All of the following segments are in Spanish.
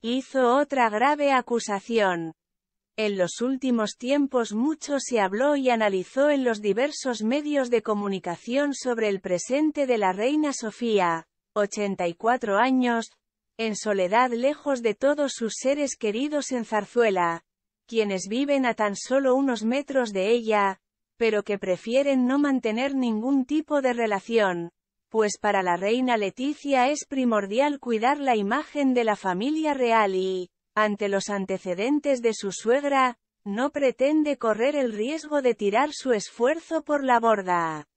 Hizo otra grave acusación. En los últimos tiempos mucho se habló y analizó en los diversos medios de comunicación sobre el presente de la reina Sofía, 84 años, en soledad lejos de todos sus seres queridos en Zarzuela, quienes viven a tan solo unos metros de ella, pero que prefieren no mantener ningún tipo de relación, pues para la reina Leticia es primordial cuidar la imagen de la familia real y, ante los antecedentes de su suegra, no pretende correr el riesgo de tirar su esfuerzo por la borda.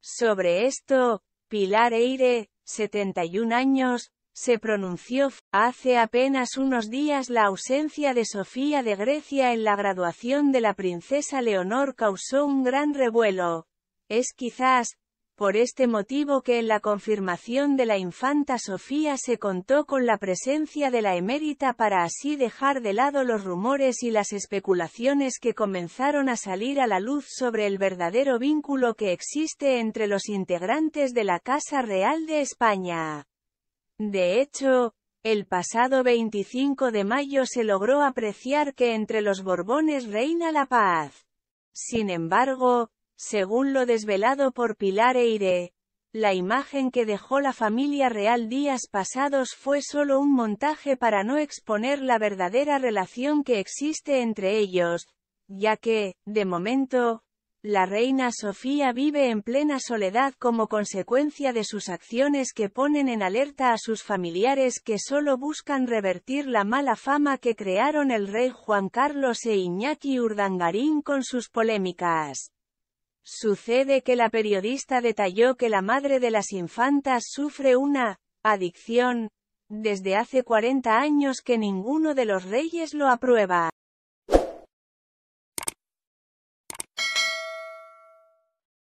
Sobre esto, Pilar Eire, 71 años, se pronunció hace apenas unos días la ausencia de Sofía de Grecia en la graduación de la princesa Leonor causó un gran revuelo. Es quizás, por este motivo que en la confirmación de la infanta Sofía se contó con la presencia de la emérita para así dejar de lado los rumores y las especulaciones que comenzaron a salir a la luz sobre el verdadero vínculo que existe entre los integrantes de la Casa Real de España. De hecho, el pasado 25 de mayo se logró apreciar que entre los Borbones reina la paz. Sin embargo, según lo desvelado por Pilar Eire, la imagen que dejó la familia real días pasados fue solo un montaje para no exponer la verdadera relación que existe entre ellos, ya que, de momento, la reina Sofía vive en plena soledad como consecuencia de sus acciones que ponen en alerta a sus familiares que solo buscan revertir la mala fama que crearon el rey Juan Carlos e Iñaki Urdangarín con sus polémicas. Sucede que la periodista detalló que la madre de las infantas sufre una adicción desde hace 40 años que ninguno de los reyes lo aprueba.